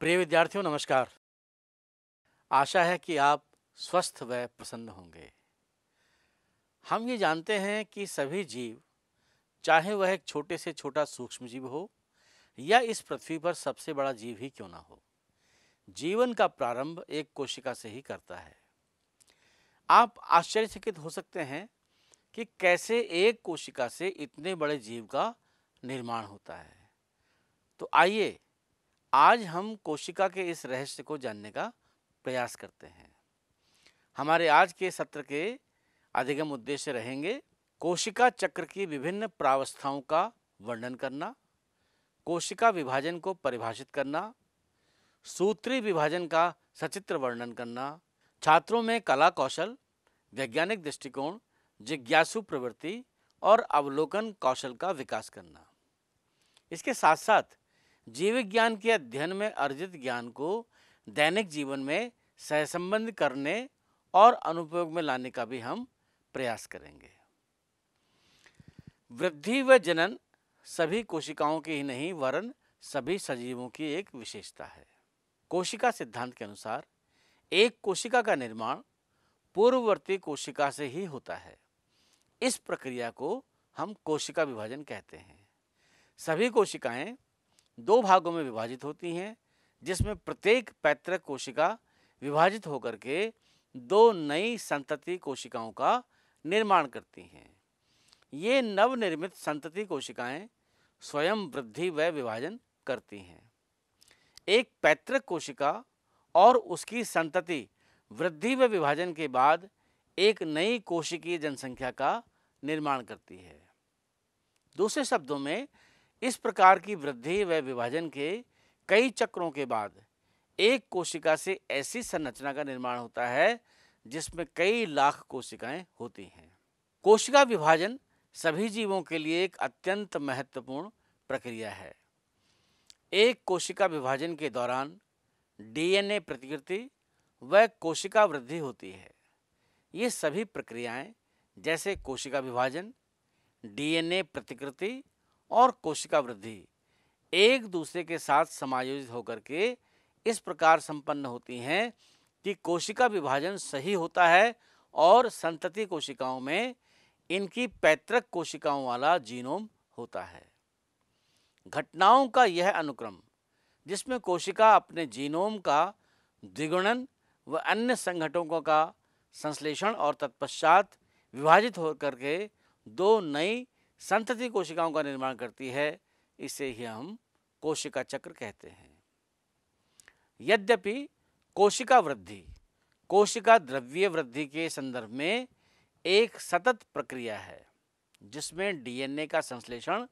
प्रिय विद्यार्थियों नमस्कार आशा है कि आप स्वस्थ व प्रसन्न होंगे हम ये जानते हैं कि सभी जीव चाहे वह एक छोटे से छोटा सूक्ष्म जीव हो या इस पृथ्वी पर सबसे बड़ा जीव ही क्यों ना हो जीवन का प्रारंभ एक कोशिका से ही करता है आप आश्चर्यचकित हो सकते हैं कि कैसे एक कोशिका से इतने बड़े जीव का निर्माण होता है तो आइए आज हम कोशिका के इस रहस्य को जानने का प्रयास करते हैं हमारे आज के सत्र के अधिगम उद्देश्य रहेंगे कोशिका चक्र की विभिन्न प्रावस्थाओं का वर्णन करना कोशिका विभाजन को परिभाषित करना सूत्री विभाजन का सचित्र वर्णन करना छात्रों में कला कौशल वैज्ञानिक दृष्टिकोण जिज्ञासु प्रवृत्ति और अवलोकन कौशल का विकास करना इसके साथ साथ जीविक ज्ञान के अध्ययन में अर्जित ज्ञान को दैनिक जीवन में सहसंबंध करने और अनुपयोग में लाने का भी हम प्रयास करेंगे वृद्धि व जनन सभी कोशिकाओं की ही नहीं वरन सभी सजीवों की एक विशेषता है कोशिका सिद्धांत के अनुसार एक कोशिका का निर्माण पूर्ववर्ती कोशिका से ही होता है इस प्रक्रिया को हम कोशिका विभाजन कहते हैं सभी कोशिकाएं दो भागों में विभाजित होती हैं जिसमें प्रत्येक पैतृक कोशिका विभाजित होकर के दो नई संतति कोशिकाओं का निर्माण करती हैं ये नवनिर्मित संतति कोशिकाएं स्वयं वृद्धि व विभाजन करती हैं एक पैतृक कोशिका और उसकी संतति वृद्धि व विभाजन के बाद एक नई कोशिकीय जनसंख्या का निर्माण करती है दूसरे शब्दों में इस प्रकार की वृद्धि व विभाजन के कई चक्रों के बाद एक कोशिका से ऐसी संरचना का निर्माण होता है जिसमें कई लाख कोशिकाएं होती हैं कोशिका विभाजन सभी जीवों के लिए एक अत्यंत महत्वपूर्ण प्रक्रिया है एक कोशिका विभाजन के दौरान डीएनए प्रतिकृति व कोशिका वृद्धि होती है ये सभी प्रक्रियाएं जैसे कोशिका विभाजन डीएनए प्रतिकृति और कोशिका वृद्धि एक दूसरे के साथ समायोजित होकर के इस प्रकार संपन्न होती हैं कि कोशिका विभाजन सही होता है और संतति कोशिकाओं में इनकी पैतृक कोशिकाओं वाला जीनोम होता है घटनाओं का यह अनुक्रम जिसमें कोशिका अपने जीनोम का द्विगुणन व अन्य संगठकों का संश्लेषण और तत्पश्चात विभाजित होकर के दो नई संतति कोशिकाओं का निर्माण करती है इसे ही हम कोशिका चक्र कहते हैं यद्यपि कोशिका वृद्धि कोशिका द्रव्य वृद्धि के संदर्भ में एक सतत प्रक्रिया है जिसमें डीएनए का संश्लेषण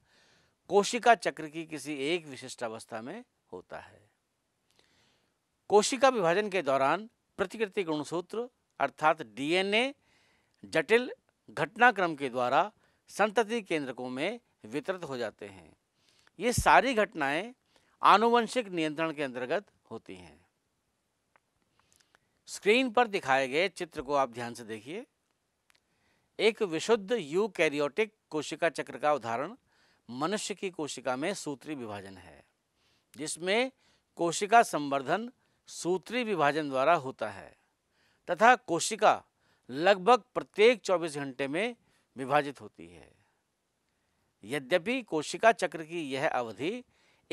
कोशिका चक्र की किसी एक विशिष्ट अवस्था में होता है कोशिका विभाजन के दौरान प्रतिकृति गुणसूत्र अर्थात डीएनए जटिल घटनाक्रम के द्वारा संतति केंद्रकों में वितरित हो जाते हैं ये सारी घटनाएं आनुवंशिक नियंत्रण के अंतर्गत होती हैं स्क्रीन पर दिखाए गए चित्र को आप ध्यान से देखिए एक विशुद्ध यू कैरियोटिक कोशिका चक्र का उदाहरण मनुष्य की कोशिका में सूत्री विभाजन है जिसमें कोशिका संवर्धन सूत्री विभाजन द्वारा होता है तथा कोशिका लगभग प्रत्येक 24 घंटे में विभाजित होती है यद्यपि कोशिका चक्र की यह अवधि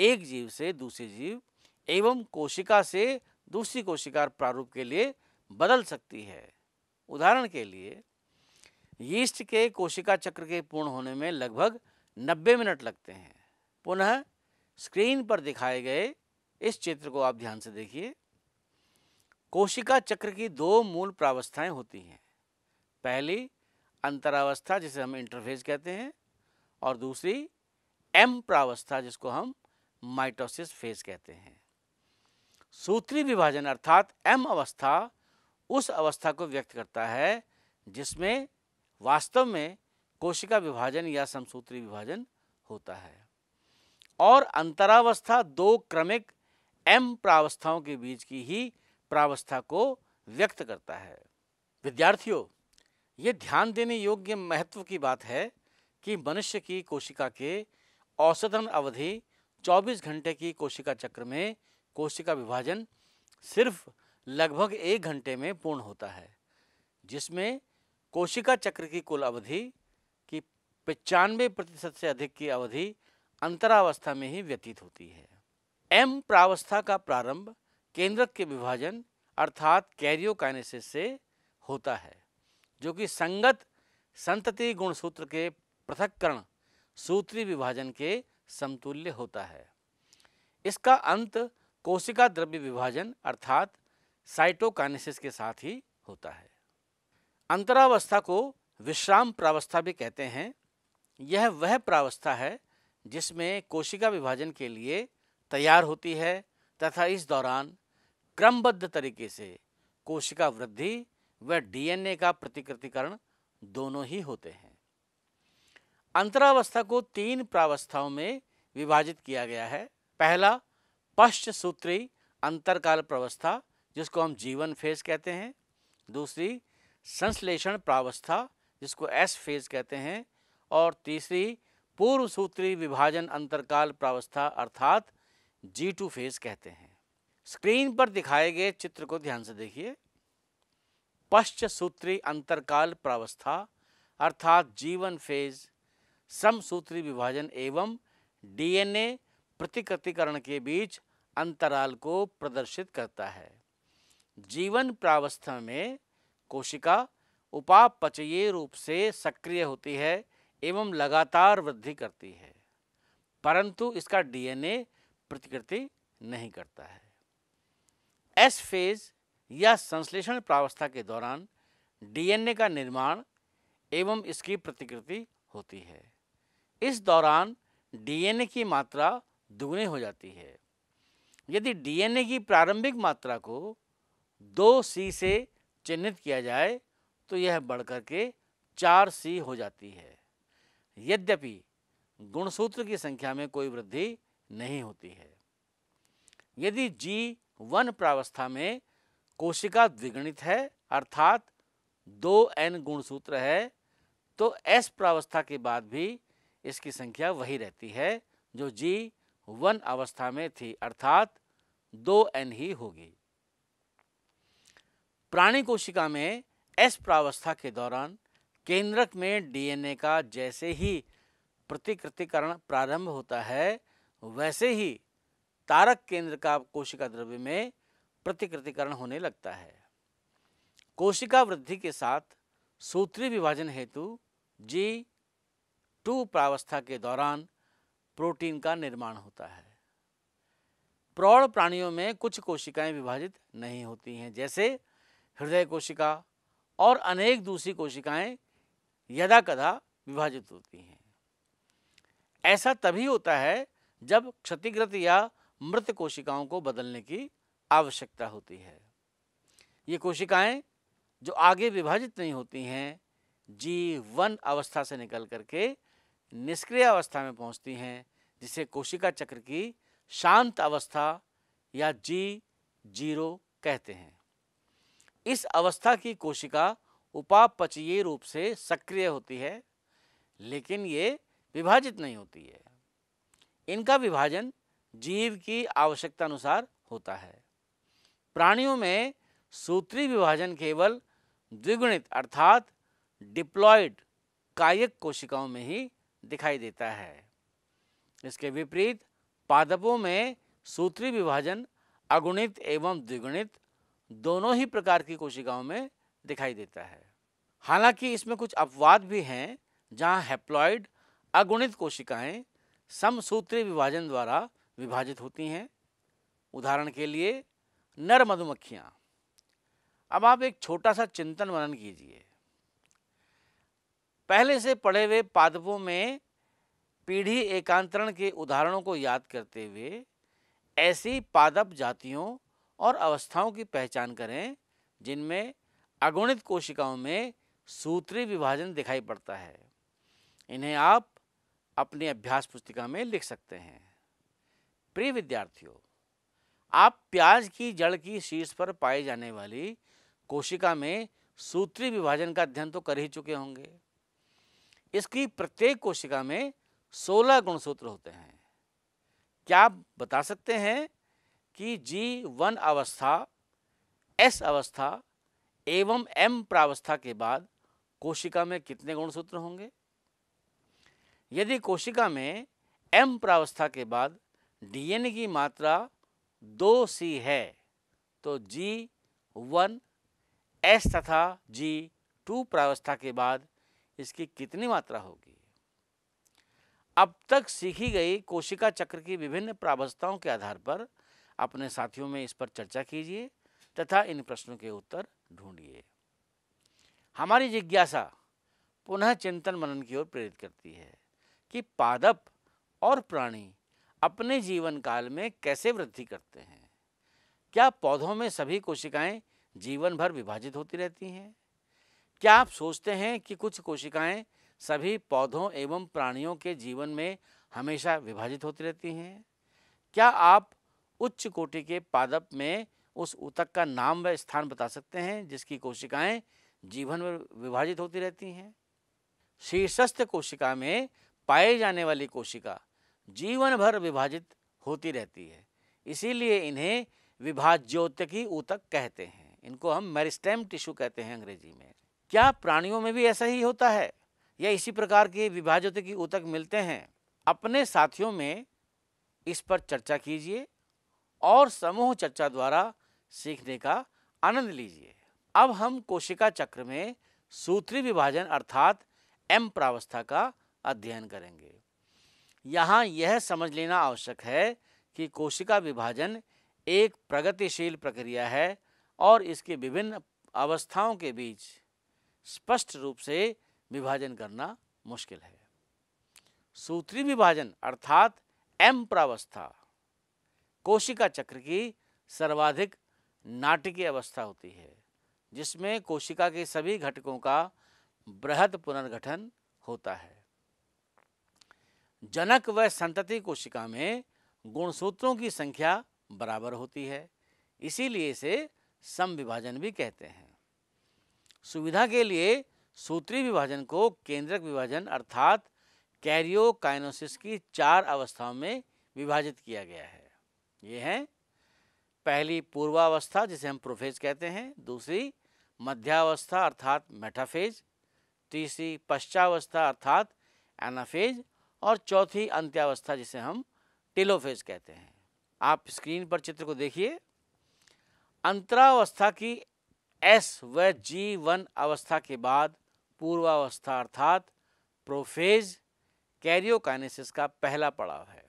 एक जीव से दूसरे जीव एवं कोशिका से दूसरी कोशिका प्रारूप के लिए बदल सकती है उदाहरण के लिए यीस्ट के कोशिका चक्र के पूर्ण होने में लगभग 90 मिनट लगते हैं पुनः स्क्रीन पर दिखाए गए इस चित्र को आप ध्यान से देखिए कोशिका चक्र की दो मूल प्रावस्थाएं होती हैं पहली अंतरावस्था जिसे हम इंटरफेज कहते हैं और दूसरी एम प्रावस्था जिसको हम माइटोसिस फेज कहते हैं सूत्री विभाजन अर्थात एम अवस्था उस अवस्था को व्यक्त करता है जिसमें वास्तव में कोशिका विभाजन या समसूत्री विभाजन होता है और अंतरावस्था दो क्रमिक एम प्रावस्थाओं के बीच की ही प्रावस्था को व्यक्त करता है विद्यार्थियों ये ध्यान देने योग्य महत्व की बात है कि मनुष्य की कोशिका के औसतन अवधि 24 घंटे की कोशिका चक्र में कोशिका विभाजन सिर्फ लगभग एक घंटे में पूर्ण होता है जिसमें कोशिका चक्र की कुल अवधि की पचानवे प्रतिशत से अधिक की अवधि अंतरावस्था में ही व्यतीत होती है एम प्रावस्था का प्रारंभ केंद्रक के विभाजन अर्थात कैरियोकाइनेसिस से होता है जो कि संगत संतति गुण सूत्र के पृथककरण सूत्री विभाजन के समतुल्य होता है इसका अंत कोशिका द्रव्य विभाजन अर्थात साइटोकाइनेसिस के साथ ही होता है अंतरावस्था को विश्राम प्रावस्था भी कहते हैं यह वह प्रावस्था है जिसमें कोशिका विभाजन के लिए तैयार होती है तथा इस दौरान क्रमबद्ध तरीके से कोशिका वृद्धि व डीएनए का प्रतिकृतिकरण दोनों ही होते हैं अंतरावस्था को तीन प्रावस्थाओं में विभाजित किया गया है पहला पश्च सूत्री अंतरकाल प्रवस्था जिसको हम जीवन फेज कहते हैं दूसरी संश्लेषण प्रावस्था जिसको एस फेज कहते हैं और तीसरी पूर्व सूत्री विभाजन अंतरकाल प्रावस्था अर्थात जी टू फेज कहते हैं स्क्रीन पर दिखाए गए चित्र को ध्यान से देखिए पश्च सूत्री अंतरकाल प्रावस्था अर्थात जीवन फेज समसूत्री विभाजन एवं डीएनए प्रतिकृतिकरण के बीच अंतराल को प्रदर्शित करता है जीवन प्रावस्था में कोशिका उपापचयी रूप से सक्रिय होती है एवं लगातार वृद्धि करती है परंतु इसका डीएनए प्रतिकृति नहीं करता है एस फेज यह संश्लेषण प्रावस्था के दौरान डीएनए का निर्माण एवं इसकी प्रतिकृति होती है इस दौरान डीएनए की मात्रा दुगनी हो जाती है यदि डीएनए की प्रारंभिक मात्रा को दो सी से चिन्हित किया जाए तो यह बढ़कर के चार सी हो जाती है यद्यपि गुणसूत्र की संख्या में कोई वृद्धि नहीं होती है यदि जी वन प्रावस्था में कोशिका द्विगणित है अर्थात दो एन गुणसूत्र है तो एस प्रावस्था के बाद भी इसकी संख्या वही रहती है जो जी वन अवस्था में थी अर्थात दो एन ही होगी प्राणी कोशिका में एस प्रावस्था के दौरान केंद्रक में डीएनए का जैसे ही प्रतिकृतिकरण प्रारंभ होता है वैसे ही तारक केंद्र का कोशिका द्रव्य में प्रतिकृतिकरण होने लगता है कोशिका वृद्धि के साथ सूत्री विभाजन हेतु जी टू प्रावस्था के दौरान प्रोटीन का निर्माण होता है प्रौढ़ प्राणियों में कुछ कोशिकाएं विभाजित नहीं होती हैं जैसे हृदय कोशिका और अनेक दूसरी कोशिकाएं यदा कदा विभाजित होती हैं ऐसा तभी होता है जब क्षतिग्रत या मृत कोशिकाओं को बदलने की आवश्यकता होती है ये कोशिकाएं जो आगे विभाजित नहीं होती हैं जी वन अवस्था से निकल करके निष्क्रिय अवस्था में पहुंचती हैं जिसे कोशिका चक्र की शांत अवस्था या जी जीरो कहते हैं इस अवस्था की कोशिका उपापचीय रूप से सक्रिय होती है लेकिन ये विभाजित नहीं होती है इनका विभाजन जीव की आवश्यकता अनुसार होता है प्राणियों में सूत्री विभाजन केवल द्विगुणित अर्थात डिप्लॉयड कायक कोशिकाओं में ही दिखाई देता है इसके विपरीत पादपों में सूत्री विभाजन अगुणित एवं द्विगुणित दोनों ही प्रकार की कोशिकाओं में दिखाई देता है हालांकि इसमें कुछ अपवाद भी हैं जहां हेप्लॉयड अगुणित कोशिकाएं समसूत्री विभाजन द्वारा विभाजित होती हैं उदाहरण के लिए नर मधुमक्खियाँ अब आप एक छोटा सा चिंतन वर्णन कीजिए पहले से पढ़े हुए पादपों में पीढ़ी एकांतरण के उदाहरणों को याद करते हुए ऐसी पादप जातियों और अवस्थाओं की पहचान करें जिनमें अगुणित कोशिकाओं में सूत्री विभाजन दिखाई पड़ता है इन्हें आप अपनी अभ्यास पुस्तिका में लिख सकते हैं प्रिय विद्यार्थियों आप प्याज की जड़ की शीर्ष पर पाए जाने वाली कोशिका में सूत्री विभाजन का अध्ययन तो कर ही चुके होंगे इसकी प्रत्येक कोशिका में 16 गुणसूत्र होते हैं क्या आप बता सकते हैं कि जी वन अवस्था एस अवस्था एवं एम प्रावस्था के बाद कोशिका में कितने गुणसूत्र होंगे यदि कोशिका में एम प्रावस्था के बाद डीएनए की मात्रा दो सी है तो जी वन एस तथा जी टू प्रावस्था के बाद इसकी कितनी मात्रा होगी अब तक सीखी गई कोशिका चक्र की विभिन्न प्रावस्थाओं के आधार पर अपने साथियों में इस पर चर्चा कीजिए तथा इन प्रश्नों के उत्तर ढूंढिए हमारी जिज्ञासा पुनः चिंतन मनन की ओर प्रेरित करती है कि पादप और प्राणी अपने जीवन काल में कैसे वृद्धि करते हैं क्या पौधों में सभी कोशिकाएं जीवन भर विभाजित होती रहती हैं क्या आप सोचते हैं कि कुछ कोशिकाएं सभी पौधों एवं प्राणियों के जीवन में हमेशा विभाजित होती रहती हैं क्या आप उच्च कोटि के पादप में उस उतक का नाम व स्थान बता सकते हैं जिसकी कोशिकाएं जीवन में विभाजित होती रहती हैं शीर्षस्थ कोशिका में पाए जाने वाली कोशिका जीवन भर विभाजित होती रहती है इसीलिए इन्हें विभाज्योतकी ऊतक कहते हैं इनको हम मेरिस्टेम टिश्यू कहते हैं अंग्रेजी में क्या प्राणियों में भी ऐसा ही होता है या इसी प्रकार के विभाज्योतकी ऊतक मिलते हैं अपने साथियों में इस पर चर्चा कीजिए और समूह चर्चा द्वारा सीखने का आनंद लीजिए अब हम कोशिका चक्र में सूत्री विभाजन अर्थात एम प्रावस्था का अध्ययन करेंगे यहाँ यह समझ लेना आवश्यक है कि कोशिका विभाजन एक प्रगतिशील प्रक्रिया है और इसके विभिन्न अवस्थाओं के बीच स्पष्ट रूप से विभाजन करना मुश्किल है सूत्री विभाजन अर्थात एम प्रावस्था कोशिका चक्र की सर्वाधिक नाटकीय अवस्था होती है जिसमें कोशिका के सभी घटकों का बृहद पुनर्गठन होता है जनक व संतति कोशिका में गुणसूत्रों की संख्या बराबर होती है इसीलिए इसे समविभाजन भी कहते हैं सुविधा के लिए सूत्री विभाजन को केंद्रक विभाजन अर्थात कैरियोकाइनोसिस की चार अवस्थाओं में विभाजित किया गया है ये हैं पहली पूर्वावस्था जिसे हम प्रोफेज कहते हैं दूसरी मध्यावस्था अर्थात मेटाफेज तीसरी पश्चावस्था अर्थात एनाफेज और चौथी अंत्यावस्था जिसे हम टेलोफेज कहते हैं आप स्क्रीन पर चित्र को देखिए अंतरावस्था की एस व जी वन अवस्था के बाद पूर्वावस्था अर्थात प्रोफेज कैरियोकाइनेसिस का पहला पड़ाव है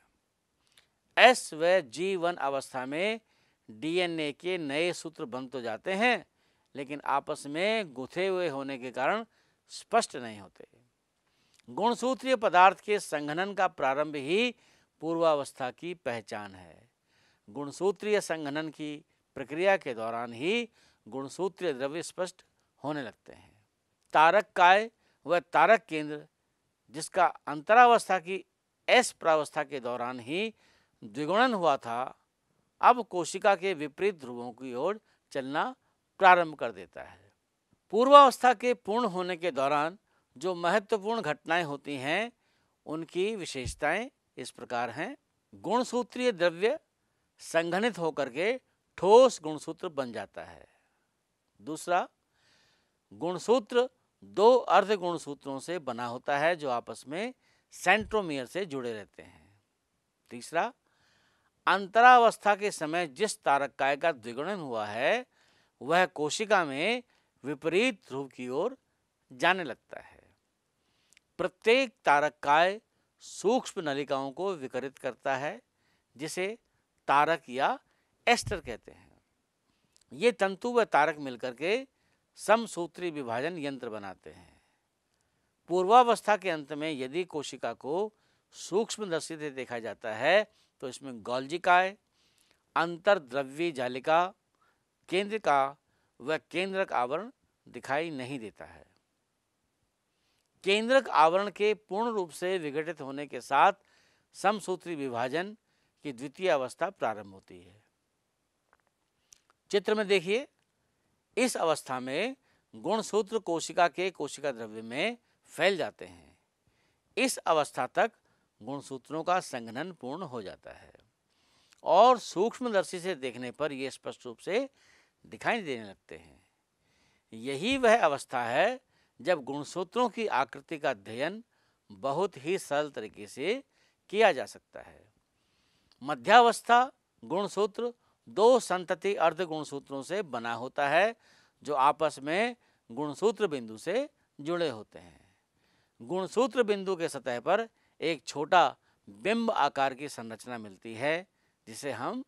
एस व जी वन अवस्था में डीएनए के नए सूत्र बन तो जाते हैं लेकिन आपस में गुथे हुए होने के कारण स्पष्ट नहीं होते गुणसूत्रीय पदार्थ के संघनन का प्रारंभ ही पूर्वावस्था की पहचान है गुणसूत्रीय संघनन की प्रक्रिया के दौरान ही गुणसूत्रीय द्रव्य स्पष्ट होने लगते हैं तारक काय व तारक केंद्र जिसका अंतरावस्था की एस प्रावस्था के दौरान ही द्विगुणन हुआ था अब कोशिका के विपरीत ध्रुवों की ओर चलना प्रारंभ कर देता है पूर्वावस्था के पूर्ण होने के दौरान जो महत्वपूर्ण घटनाएं होती हैं उनकी विशेषताएं इस प्रकार हैं गुणसूत्रीय द्रव्य संघनित होकर के ठोस गुणसूत्र बन जाता है दूसरा गुणसूत्र दो अर्ध गुणसूत्रों से बना होता है जो आपस में सेंट्रोमियर से जुड़े रहते हैं तीसरा अंतरावस्था के समय जिस तारक काय का द्विगुणन हुआ है वह कोशिका में विपरीत ध्रुव की ओर जाने लगता है प्रत्येक तारक काय सूक्ष्म नलिकाओं को विकरित करता है जिसे तारक या एस्टर कहते हैं ये तंतु व तारक मिलकर के समसूत्री विभाजन यंत्र बनाते हैं पूर्वावस्था के अंत में यदि कोशिका को सूक्ष्म दृष्टि से देखा जाता है तो इसमें गौल्जिकाय अंतरद्रव्य जालिका केंद्रिका व केंद्रक आवरण दिखाई नहीं देता है केंद्रक आवरण के पूर्ण रूप से विघटित होने के साथ समसूत्री विभाजन की द्वितीय अवस्था प्रारंभ होती है चित्र में देखिए इस अवस्था में गुणसूत्र कोशिका के कोशिका द्रव्य में फैल जाते हैं इस अवस्था तक गुणसूत्रों का संघनन पूर्ण हो जाता है और सूक्ष्मदर्शी से देखने पर यह स्पष्ट रूप से दिखाई देने लगते हैं यही वह अवस्था है जब गुणसूत्रों की आकृति का अध्ययन बहुत ही सरल तरीके से किया जा सकता है मध्यावस्था गुणसूत्र दो संतति अर्ध गुणसूत्रों से बना होता है जो आपस में गुणसूत्र बिंदु से जुड़े होते हैं गुणसूत्र बिंदु के सतह पर एक छोटा बिंब आकार की संरचना मिलती है जिसे हम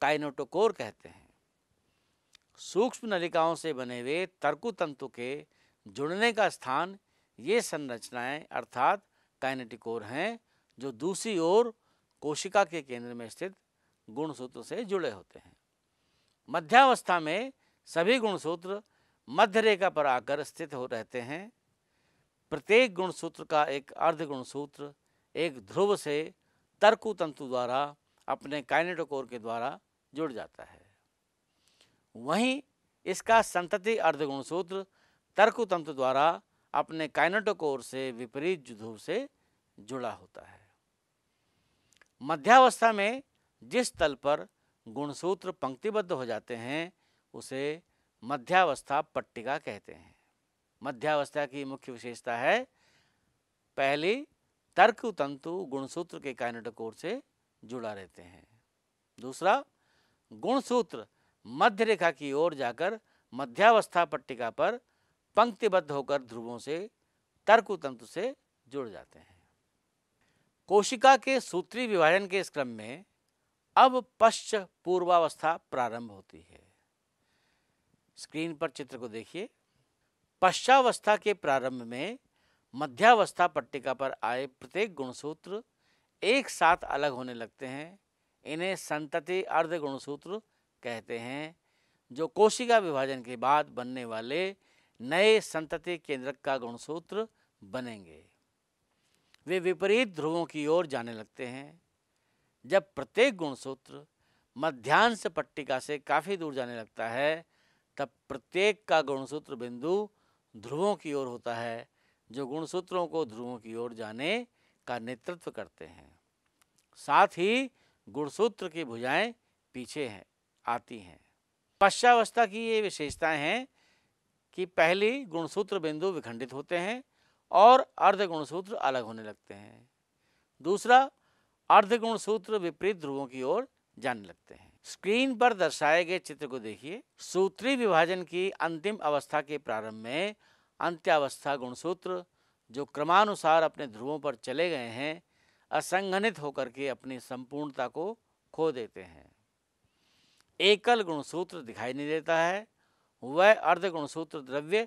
काइनोटोकोर कहते हैं सूक्ष्म नलिकाओं से बने हुए तर्कु तंतु के जुड़ने का स्थान ये संरचनाएं अर्थात काइनेटिकोर हैं जो दूसरी ओर कोशिका के केंद्र में स्थित गुणसूत्र से जुड़े होते हैं मध्यावस्था में सभी गुणसूत्र मध्य रेखा पर आकर स्थित हो रहते हैं प्रत्येक गुणसूत्र का एक अर्ध गुणसूत्र एक ध्रुव से तर्कु तंतु द्वारा अपने काइनेटोकोर के द्वारा जुड़ जाता है वहीं इसका संतति अर्धगुणसूत्र तर्क तंत्र द्वारा अपने काइनेटोकोर से विपरीत ध्रुव से जुड़ा होता है मध्यावस्था में जिस तल पर गुणसूत्र पंक्तिबद्ध हो जाते हैं उसे मध्यावस्था पट्टिका कहते हैं मध्यावस्था की मुख्य विशेषता है पहली तर्क तंतु गुणसूत्र के काइनेटोकोर से जुड़ा रहते हैं दूसरा गुणसूत्र मध्य रेखा की ओर जाकर मध्यावस्था पट्टिका पर पंक्तिबद्ध होकर ध्रुवों से तर्कु तंतु से जुड़ जाते हैं कोशिका के सूत्री विभाजन के इस क्रम में अब पश्च पूर्वावस्था प्रारंभ होती है स्क्रीन पर चित्र को देखिए पश्चावस्था के प्रारंभ में मध्यावस्था पट्टिका पर आए प्रत्येक गुणसूत्र एक साथ अलग होने लगते हैं इन्हें संतति अर्ध गुणसूत्र कहते हैं जो कोशिका विभाजन के बाद बनने वाले नए संतति केंद्रक का गुणसूत्र बनेंगे वे विपरीत ध्रुवों की ओर जाने लगते हैं जब प्रत्येक गुणसूत्र मध्यांश पट्टिका से काफ़ी दूर जाने लगता है तब प्रत्येक का गुणसूत्र बिंदु ध्रुवों की ओर होता है जो गुणसूत्रों को ध्रुवों की ओर जाने का नेतृत्व करते हैं साथ ही गुणसूत्र की भुजाएं पीछे हैं आती हैं पश्चावस्था की ये विशेषताएं हैं कि पहले गुणसूत्र बिंदु विखंडित होते हैं और अर्ध गुणसूत्र अलग होने लगते हैं दूसरा अर्ध गुणसूत्र विपरीत ध्रुवों की ओर जाने लगते हैं स्क्रीन पर दर्शाए गए चित्र को देखिए सूत्री विभाजन की अंतिम अवस्था के प्रारंभ में अंत्यावस्था गुणसूत्र जो क्रमानुसार अपने ध्रुवों पर चले गए हैं असंगठित होकर के अपनी संपूर्णता को खो देते हैं एकल गुणसूत्र दिखाई नहीं देता है वह गुणसूत्र द्रव्य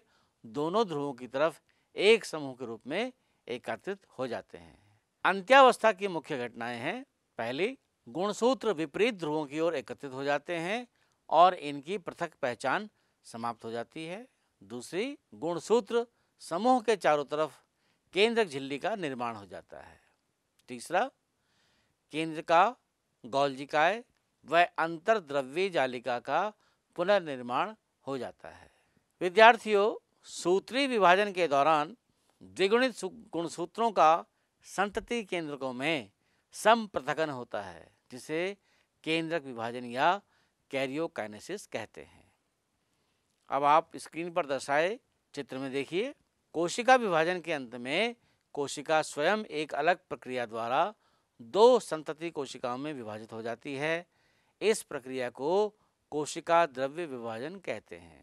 दोनों ध्रुवों की तरफ एक समूह के रूप में एकत्रित हो जाते हैं अंत्यावस्था की मुख्य घटनाएं हैं पहली गुणसूत्र विपरीत ध्रुवों की ओर एकत्रित हो जाते हैं और इनकी पृथक पहचान समाप्त हो जाती है दूसरी गुणसूत्र समूह के चारों तरफ केंद्रक झिल्ली का निर्माण हो जाता है तीसरा केंद्र का गौलजिकाय व द्रव्य जालिका का पुनर्निर्माण हो जाता है विद्यार्थियों सूत्री विभाजन के दौरान द्विगुणित गुणसूत्रों का संतति केंद्रकों में संप्रथकन होता है जिसे केंद्रक विभाजन या कैरियोकाइनेसिस कहते हैं अब आप स्क्रीन पर दर्शाए चित्र में देखिए कोशिका विभाजन के अंत में कोशिका स्वयं एक अलग प्रक्रिया द्वारा दो संतति कोशिकाओं में विभाजित हो जाती है इस प्रक्रिया को कोशिका द्रव्य विभाजन कहते हैं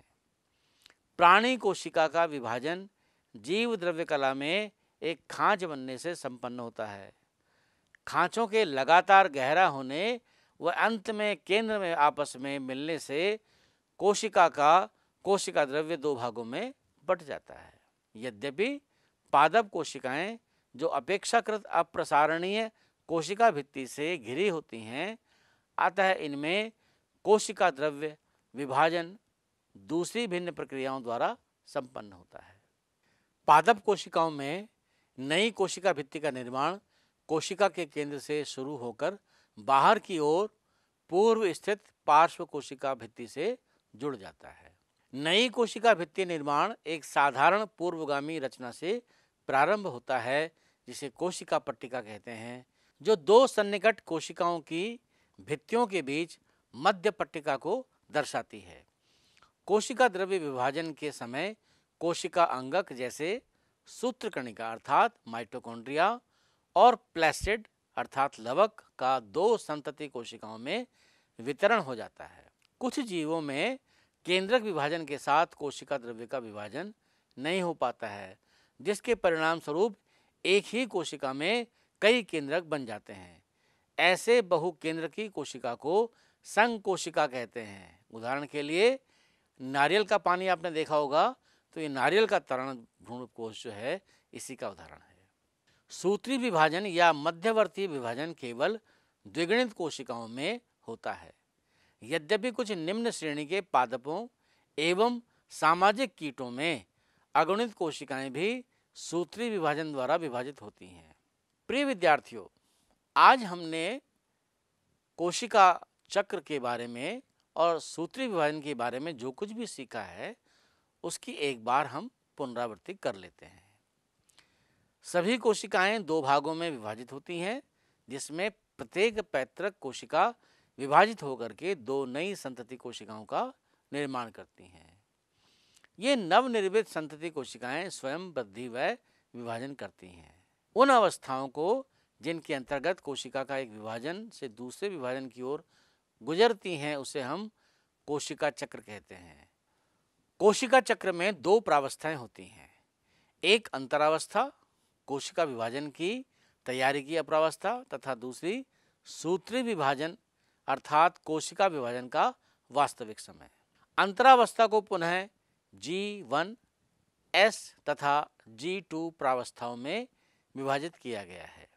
प्राणी कोशिका का विभाजन जीव द्रव्य कला में एक खांच बनने से संपन्न होता है खांचों के लगातार गहरा होने व अंत में केंद्र में आपस में मिलने से कोशिका का कोशिका द्रव्य दो भागों में बट जाता है यद्यपि पादप कोशिकाएं जो अपेक्षाकृत अप्रसारणीय कोशिका भित्ति से घिरी होती हैं अतः इनमें कोशिका द्रव्य विभाजन दूसरी भिन्न प्रक्रियाओं द्वारा संपन्न होता है पादप कोशिकाओं में नई कोशिका भित्ति का निर्माण कोशिका के केंद्र से शुरू होकर बाहर की ओर पूर्व स्थित पार्श्व कोशिका भित्ति से जुड़ जाता है नई कोशिका भित्ति निर्माण एक साधारण पूर्वगामी रचना से प्रारंभ होता है जिसे कोशिका पट्टिका कहते हैं जो दो सन्निकट कोशिकाओं की भित्तियों के बीच मध्य पट्टिका को दर्शाती है कोशिका द्रव्य विभाजन के समय कोशिका अंगक जैसे सूत्रकणिका अर्थात माइटोकॉन्ड्रिया और प्लेसिड अर्थात लवक का दो संतति कोशिकाओं में वितरण हो जाता है कुछ जीवों में केंद्रक विभाजन के साथ कोशिका द्रव्य का विभाजन नहीं हो पाता है जिसके परिणाम स्वरूप एक ही कोशिका में कई केंद्रक बन जाते हैं ऐसे बहुकेंद्र की कोशिका को संकोशिका कहते हैं उदाहरण के लिए नारियल का पानी आपने देखा होगा तो ये नारियल का तरण भ्रूण कोश जो है इसी का उदाहरण है सूत्री विभाजन या मध्यवर्ती विभाजन केवल द्विगणित कोशिकाओं में होता है यद्यपि कुछ निम्न श्रेणी के पादपों एवं सामाजिक कीटों में अगुणित कोशिकाएं भी सूत्री विभाजन द्वारा विभाजित होती हैं प्रिय विद्यार्थियों आज हमने कोशिका चक्र के बारे में और सूत्री विभाजन के बारे में जो कुछ भी सीखा है उसकी एक बार हम पुनरावृत्ति कर लेते हैं सभी कोशिकाएं दो भागों में विभाजित होती हैं जिसमें प्रत्येक पैतृक कोशिका विभाजित होकर के दो नई संतति कोशिकाओं का निर्माण करती हैं ये नवनिर्मित संतति कोशिकाएं स्वयं वृद्धि व विभाजन करती हैं उन अवस्थाओं को जिनके अंतर्गत कोशिका का एक विभाजन से दूसरे विभाजन की ओर गुजरती हैं उसे हम कोशिका चक्र कहते हैं कोशिका चक्र में दो प्रावस्थाएं होती हैं एक अंतरावस्था कोशिका विभाजन की तैयारी की अपरावस्था तथा दूसरी सूत्री विभाजन अर्थात कोशिका विभाजन का वास्तविक समय अंतरावस्था को पुनः जी वन एस तथा जी टू प्रावस्थाओं में विभाजित किया गया है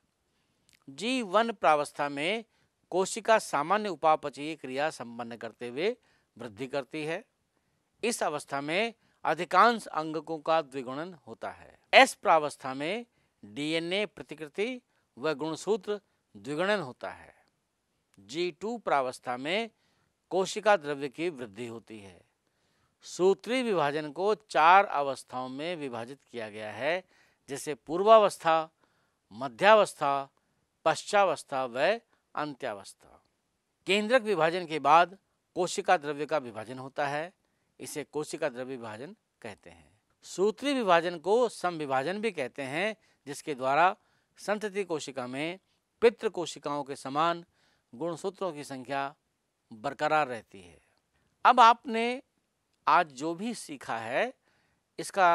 जी वन प्रावस्था में कोशिका सामान्य उपापचयी क्रिया संपन्न करते हुए वृद्धि करती है इस अवस्था में अधिकांश अंगकों का द्विगुणन होता है एस प्रावस्था में डीएनए प्रतिकृति व गुणसूत्र द्विगुणन होता है जी टू प्रावस्था में कोशिका द्रव्य की वृद्धि होती है सूत्री विभाजन को चार अवस्थाओं में विभाजित किया गया है जैसे पूर्वावस्था मध्यावस्था पश्चावस्था व अंत्यावस्था केंद्रक विभाजन के बाद कोशिका द्रव्य का विभाजन होता है इसे कोशिका द्रव्य विभाजन कहते हैं सूत्री विभाजन को सम विभाजन भी कहते हैं जिसके द्वारा संतति कोशिका में पित्र कोशिकाओं के समान गुणसूत्रों की संख्या बरकरार रहती है अब आपने आज जो भी सीखा है इसका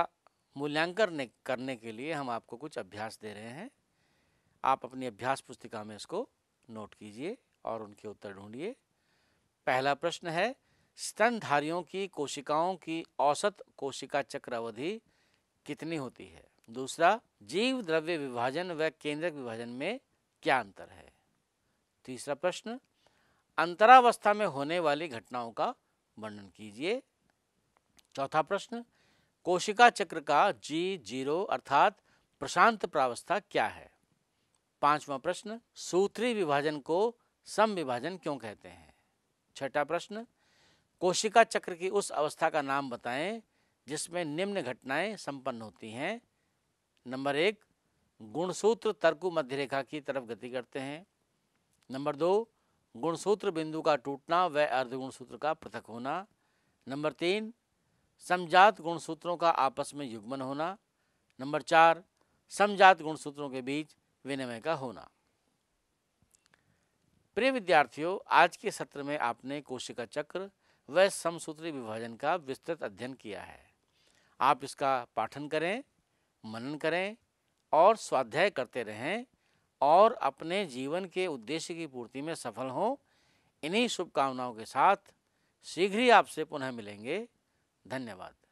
मूल्यांकन करने के लिए हम आपको कुछ अभ्यास दे रहे हैं आप अपनी अभ्यास पुस्तिका में इसको नोट कीजिए और उनके उत्तर ढूंढिए पहला प्रश्न है स्तनधारियों की कोशिकाओं की औसत कोशिका चक्र अवधि कितनी होती है दूसरा जीव द्रव्य विभाजन व केंद्रक विभाजन में क्या अंतर है तीसरा प्रश्न अंतरावस्था में होने वाली घटनाओं का वर्णन कीजिए चौथा प्रश्न कोशिका चक्र का जी जीरो अर्थात प्रशांत प्रावस्था क्या है पांचवा प्रश्न सूत्री विभाजन को सम विभाजन क्यों कहते हैं छठा प्रश्न कोशिका चक्र की उस अवस्था का नाम बताएं जिसमें निम्न घटनाएं संपन्न होती हैं नंबर एक गुणसूत्र तर्कु मध्य रेखा की तरफ गति करते हैं नंबर दो गुणसूत्र बिंदु का टूटना व अर्धगुणसूत्र का पृथक होना नंबर तीन समजात गुणसूत्रों का आपस में युग्मन होना नंबर चार समजात गुणसूत्रों के बीच विनिमय का होना प्रिय विद्यार्थियों आज के सत्र में आपने कोशिका चक्र व समसूत्री विभाजन का विस्तृत अध्ययन किया है आप इसका पाठन करें मनन करें और स्वाध्याय करते रहें और अपने जीवन के उद्देश्य की पूर्ति में सफल हों इन्हीं शुभकामनाओं के साथ शीघ्र ही आपसे पुनः मिलेंगे धन्यवाद